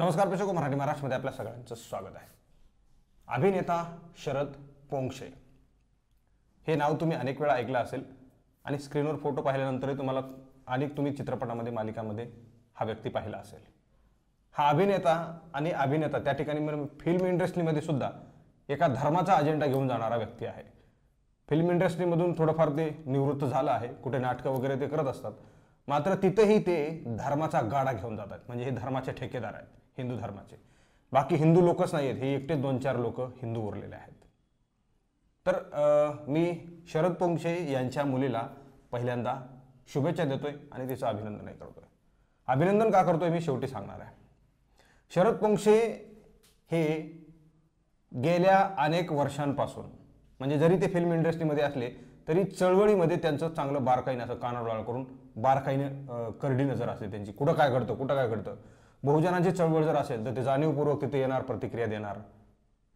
नमस्कार प्रेक्षक मराठी महाराष्ट्रमध्ये आपल्या सगळ्यांचं स्वागत आहे अभिनेता शरद पोंक्षे हे नाव तुम्ही अनेक वेळा ऐकलं असेल आणि स्क्रीनवर फोटो पाहिल्यानंतरही तुम्हाला अनेक तुम्ही चित्रपटामध्ये मालिकामध्ये हा व्यक्ती पाहिला असेल हा अभिनेता आणि अभिनेता त्या ठिकाणी फिल्म इंडस्ट्रीमध्ये सुद्धा एका धर्माचा अजेंडा घेऊन जाणारा व्यक्ती आहे फिल्म इंडस्ट्रीमधून थोडंफार ते निवृत्त झालं आहे कुठे नाटकं वगैरे ते करत असतात मात्र तिथेही ते धर्माचा गाडा घेऊन जातात म्हणजे हे धर्माचे ठेकेदार आहेत हिंदू धर्माचे बाकी हिंदू लोकच नाही आहेत हे एकटे दोन चार लोक हिंदू उरलेले आहेत तर मी शरद पोंक्षे यांच्या मुलीला पहिल्यांदा शुभेच्छा देतोय आणि तिचं अभिनंदनही करतोय अभिनंदन का करतोय मी शेवटी सांगणार आहे शरद पोंक्षे हे गेल्या अनेक वर्षांपासून म्हणजे जरी ते फिल्म इंडस्ट्रीमध्ये असले तरी चळवळीमध्ये त्यांचं चांगलं बारकाईनं असं कानाडोळा करून बारकाईनं करडी नजर असते त्यांची कुठं काय घडतं कुठं काय घडतं बहुजनांची चळवळ जर असेल तर ते जाणीवपूर्वक तिथे येणार प्रतिक्रिया देणार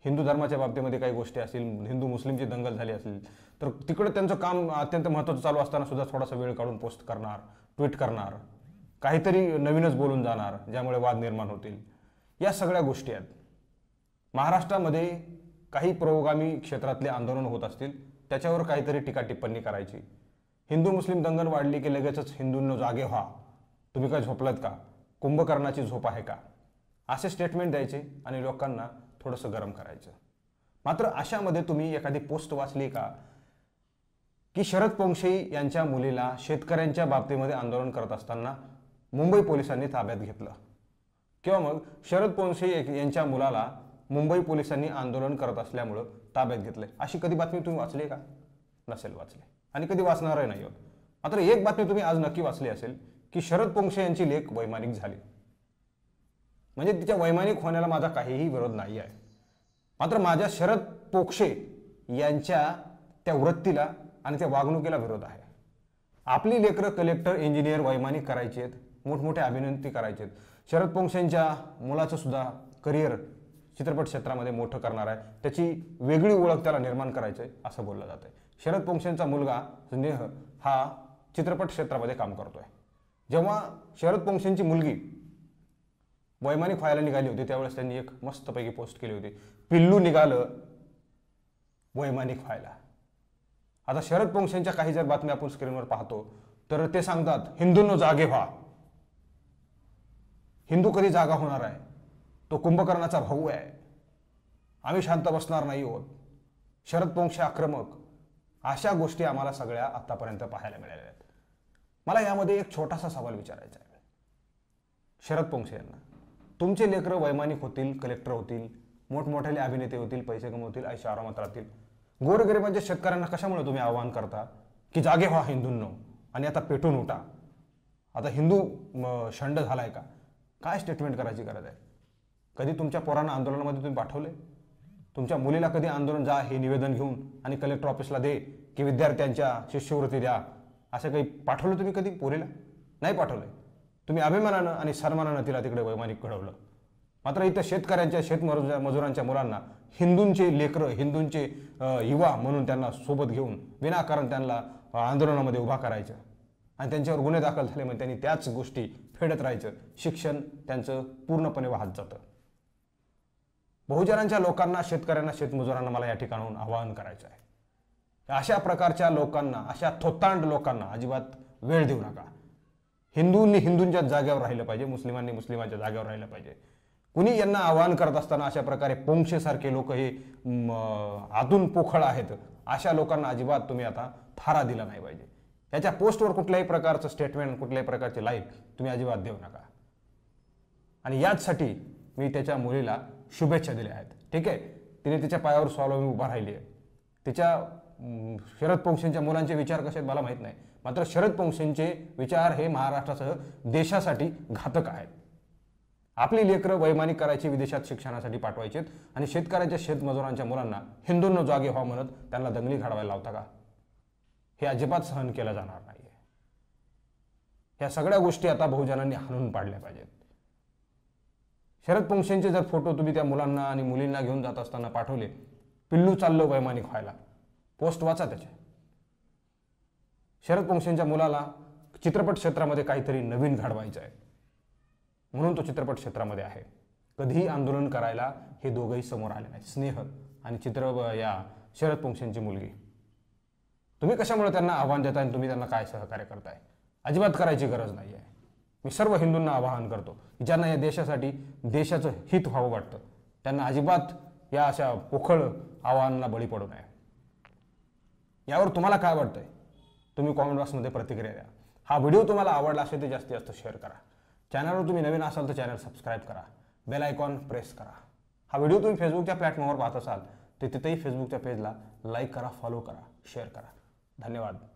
हिंदू धर्माच्या बाबतीमध्ये काही गोष्टी असतील हिंदू मुस्लिमची दंगल झाली असेल तर तिकडे त्यांचं काम अत्यंत महत्त्वाचं चालू असताना सुद्धा थोडासा वेळ काढून पोस्ट करणार ट्विट करणार काहीतरी नवीनच बोलून जाणार ज्यामुळे वाद निर्माण होतील या सगळ्या गोष्टी आहेत महाराष्ट्रामध्ये काही प्रोगामी क्षेत्रातले आंदोलन होत असतील त्याच्यावर काहीतरी टीका टिप्पणी करायची हिंदू मुस्लिम दंगल वाढली की लगेचच हिंदूंना जागे व्हा तुम्ही काय झोपलात का कुंभकर्णाची झोप आहे का असे स्टेटमेंट द्यायचे आणि लोकांना थोडंसं गरम करायचं मात्र अशामध्ये तुम्ही एखादी पोस्ट वाचली का की शरद पोंक्षई यांच्या मुलीला शेतकऱ्यांच्या बाबतीमध्ये आंदोलन करत असताना मुंबई पोलिसांनी ताब्यात घेतलं किंवा मग शरद पोंक्षई यांच्या मुलाला मुंबई पोलिसांनी आंदोलन करत असल्यामुळं ताब्यात घेतलं अशी कधी बातमी तुम्ही वाचली का नसेल वाचली आणि कधी वाचणारही नाही होत मात्र एक बातमी तुम्ही आज नक्की वाचली असेल की शरद पोंक्षे यांची लेख वैमानिक झाली म्हणजे तिच्या वैमानिक होण्याला माझा काहीही विरोध नाही आहे मात्र माझ्या शरद पोक्षे यांच्या त्या वृत्तीला आणि त्या वागणुकीला विरोध आहे आपली लेकरं कलेक्टर इंजिनियर वैमानिक करायची आहेत मोठमोठे अभिनंती करायचे आहेत शरद पोंक्षेंच्या मुलाचं सुद्धा करिअर चित्रपट क्षेत्रामध्ये मोठं करणार आहे त्याची वेगळी ओळख त्याला निर्माण करायचं आहे असं बोललं जातं आहे शरद पोंक्षेंचा मुलगा स्नेह हा चित्रपट क्षेत्रामध्ये काम करतो आहे जेव्हा शरद पंक्षांची मुलगी वैमानिक व्हायला निघाली होती त्यावेळेस त्यांनी एक मस्तपैकी पोस्ट केली होती पिल्लू निघालं वैमानिक व्हायला आता शरद पंक्षांच्या काही जर बातम्या आपण स्क्रीनवर पाहतो तर ते सांगतात हिंदूंनो जागे व्हा हिंदू कधी जागा होणार आहे तो कुंभकर्णाचा भाऊ आहे आम्ही शांत बसणार नाही होत शरद पंक्ष आक्रमक अशा गोष्टी आम्हाला सगळ्या आत्तापर्यंत पाहायला मिळाल्या आहेत मला यामध्ये एक छोटासा सवाल विचारायचा आहे शरद पोंगसे यांना तुमचे लेकरं वैमानिक होतील कलेक्टर होतील मोठमोठ्याले अभिनेते होतील पैसे कमवतील आयुष्य आरामात राहतील गोरगरिबांच्या शेतकऱ्यांना कशामुळे तुम्ही आवाहन करता की जागे व्हा हिंदूंनो आणि आता पेटून उठा आता हिंदू शंड झालाय का काय स्टेटमेंट करायची गरज आहे कधी तुमच्या पोरांना आंदोलनामध्ये तुम्ही पाठवले तुमच्या मुलीला कधी आंदोलन जा हे निवेदन घेऊन आणि कलेक्टर ऑफिसला दे की विद्यार्थ्यांच्या शिष्यवृत्ती द्या असं काही पाठवलं तुम्ही कधी पोरीला नाही पाठवलं तुम्ही अभिमानानं आणि सन्मानानं तिला तिकडे वैमानिक घडवलं मात्र इथं शेतकऱ्यांच्या शेतमजुरा मजुरांच्या मुलांना हिंदूंचे लेकरं हिंदूंचे युवा म्हणून त्यांना सोबत घेऊन विनाकारण त्यांना आंदोलनामध्ये उभा करायचं आणि त्यांच्यावर गुन्हे दाखल झाले म्हणजे त्यांनी त्याच गोष्टी फेडत राहायचं शिक्षण त्यांचं पूर्णपणे वाहत जातं बहुजनांच्या लोकांना शेतकऱ्यांना शेतमजुरांना मला या ठिकाणाहून आवाहन करायचं आहे अशा प्रकारच्या लोकांना अशा थोतांड लोकांना अजिबात वेळ देऊ नका हिंदूंनी हिंदूंच्या जागेवर राहिलं पाहिजे मुस्लिमांनी मुस्लिमांच्या जागेवर राहिलं पाहिजे कुणी यांना आवाहन करत असताना अशा प्रकारे पोंक्षेसारखे लोक हे आतून पोखळ आहेत अशा लोकांना अजिबात तुम्ही आता थारा दिला नाही पाहिजे याच्या पोस्टवर कुठल्याही प्रकारचं स्टेटमेंट कुठल्याही प्रकारचे लाईफ तुम्ही अजिबात देऊ नका आणि याचसाठी मी त्याच्या मुलीला शुभेच्छा दिल्या आहेत ठीक आहे तिने तिच्या पायावर स्वावलंबी उभा राहिली आहे तिच्या शरद पोंक्षेंच्या मुलांचे विचार कसे आहेत मला माहीत नाही मात्र शरद पोंक्षेंचे विचार हे महाराष्ट्रासह देशासाठी घातक आहेत आपली लेकरं वैमानिक करायची विदेशात शिक्षणासाठी पाठवायचेत आणि शेतकऱ्याच्या शेतमजुरांच्या मुलांना हिंदूंना जागे व्हा म्हणत त्यांना दंगली घडवायला लावता का हे अजिबात सहन केलं जाणार नाही ह्या सगळ्या गोष्टी आता बहुजनांनी हाणून पाडल्या पाहिजेत शरद पोंक्षेंचे जर फोटो तुम्ही त्या मुलांना आणि मुलींना घेऊन जात असताना पाठवले पिल्लू चाललो वैमानिक व्हायला पोस्ट वाचा त्याचे शरद पोंक्षेंच्या मुलाला चित्रपट क्षेत्रामध्ये काहीतरी नवीन घडवायचं आहे म्हणून तो चित्रपट क्षेत्रामध्ये आहे कधीही आंदोलन करायला हे दोघंही समोर आले नाही स्नेह आणि चित्र या शरद पोंक्षेंची मुलगी तुम्ही कशामुळे त्यांना आव्हान देताय आणि तुम्ही त्यांना काय सहकार्य करताय अजिबात करायची गरज नाही आहे मी सर्व हिंदूंना आवाहन करतो ज्यांना या देशासाठी देशाचं हित व्हावं वाटतं त्यांना अजिबात या अशा पोखळ आव्हानाला बळी पडू नये यावर तुम्हाला काय वाटतंय तुम्ही कॉमेंट बॉक्समध्ये प्रतिक्रिया द्या हा व्हिडिओ तुम्हाला आवडला असेल तर जास्तीत जास्त शेअर करा चॅनलवर तुम्ही नवीन असाल तर चॅनल सबस्क्राईब करा बेल आयकॉन प्रेस करा हा व्हिडिओ तुम्ही फेसबुकच्या प्लॅटफॉर्मवर पाहत असाल तर तिथेही फेसबुकच्या पेजला लाईक करा फॉलो करा शेअर करा धन्यवाद